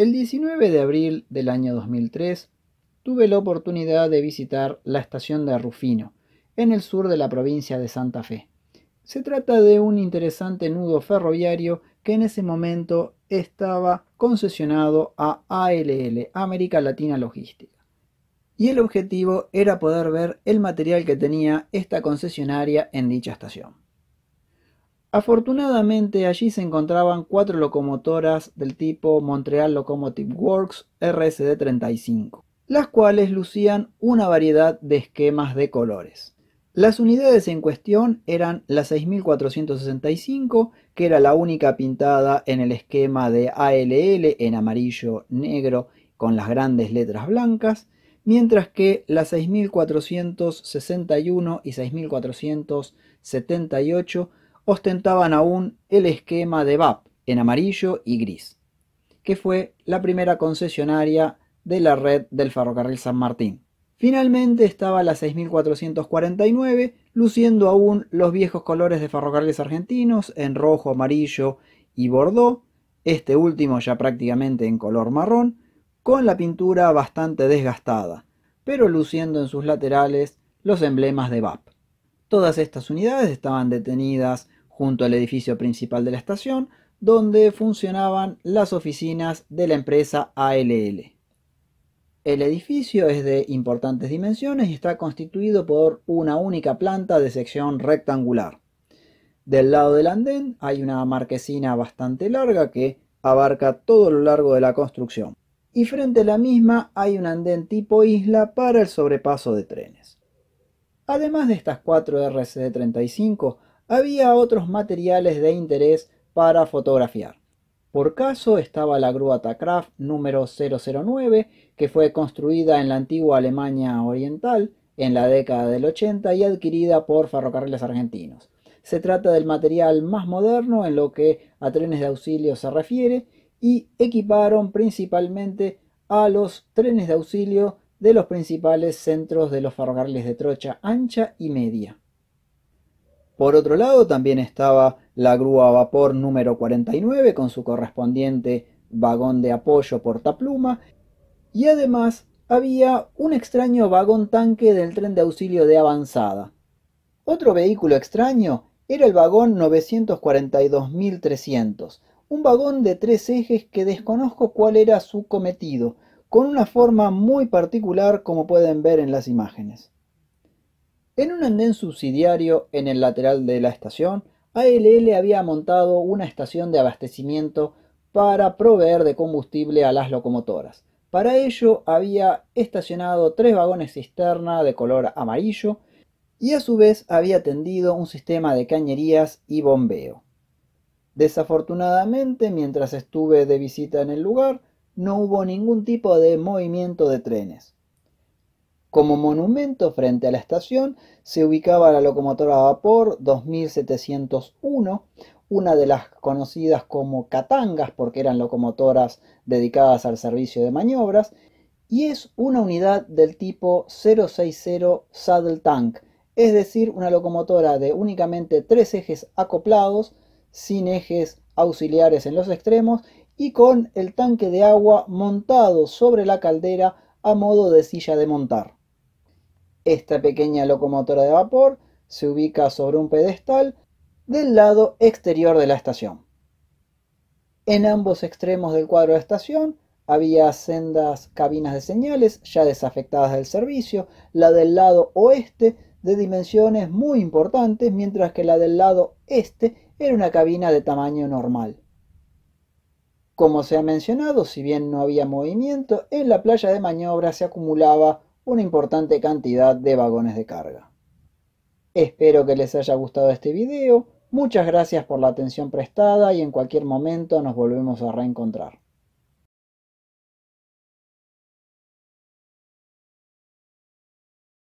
El 19 de abril del año 2003 tuve la oportunidad de visitar la estación de Rufino, en el sur de la provincia de Santa Fe. Se trata de un interesante nudo ferroviario que en ese momento estaba concesionado a ALL, América Latina Logística. Y el objetivo era poder ver el material que tenía esta concesionaria en dicha estación. Afortunadamente allí se encontraban cuatro locomotoras del tipo Montreal Locomotive Works RSD-35, las cuales lucían una variedad de esquemas de colores. Las unidades en cuestión eran la 6465, que era la única pintada en el esquema de ALL en amarillo negro con las grandes letras blancas, mientras que la 6461 y 6478 ostentaban aún el esquema de VAP en amarillo y gris, que fue la primera concesionaria de la red del ferrocarril San Martín. Finalmente estaba la 6449, luciendo aún los viejos colores de ferrocarriles argentinos en rojo, amarillo y bordó, este último ya prácticamente en color marrón, con la pintura bastante desgastada, pero luciendo en sus laterales los emblemas de VAP. Todas estas unidades estaban detenidas junto al edificio principal de la estación, donde funcionaban las oficinas de la empresa ALL. El edificio es de importantes dimensiones y está constituido por una única planta de sección rectangular. Del lado del andén hay una marquesina bastante larga que abarca todo lo largo de la construcción. Y frente a la misma hay un andén tipo isla para el sobrepaso de trenes. Además de estas cuatro RCD35, había otros materiales de interés para fotografiar. Por caso estaba la grúa Tacraft número 009, que fue construida en la antigua Alemania Oriental en la década del 80 y adquirida por ferrocarriles argentinos. Se trata del material más moderno en lo que a trenes de auxilio se refiere y equiparon principalmente a los trenes de auxilio de los principales centros de los ferrocarriles de trocha ancha y media. Por otro lado, también estaba la grúa a vapor número 49 con su correspondiente vagón de apoyo portapluma y además había un extraño vagón tanque del tren de auxilio de avanzada. Otro vehículo extraño era el vagón 942.300, un vagón de tres ejes que desconozco cuál era su cometido, con una forma muy particular como pueden ver en las imágenes. En un andén subsidiario en el lateral de la estación, ALL había montado una estación de abastecimiento para proveer de combustible a las locomotoras. Para ello había estacionado tres vagones cisterna de color amarillo y a su vez había tendido un sistema de cañerías y bombeo. Desafortunadamente, mientras estuve de visita en el lugar, no hubo ningún tipo de movimiento de trenes. Como monumento frente a la estación se ubicaba la locomotora a vapor 2701, una de las conocidas como catangas porque eran locomotoras dedicadas al servicio de maniobras, y es una unidad del tipo 060 Saddle Tank, es decir, una locomotora de únicamente tres ejes acoplados, sin ejes auxiliares en los extremos y con el tanque de agua montado sobre la caldera a modo de silla de montar. Esta pequeña locomotora de vapor se ubica sobre un pedestal del lado exterior de la estación. En ambos extremos del cuadro de estación había sendas cabinas de señales ya desafectadas del servicio, la del lado oeste de dimensiones muy importantes, mientras que la del lado este era una cabina de tamaño normal. Como se ha mencionado, si bien no había movimiento, en la playa de maniobra se acumulaba una importante cantidad de vagones de carga. Espero que les haya gustado este video, muchas gracias por la atención prestada y en cualquier momento nos volvemos a reencontrar.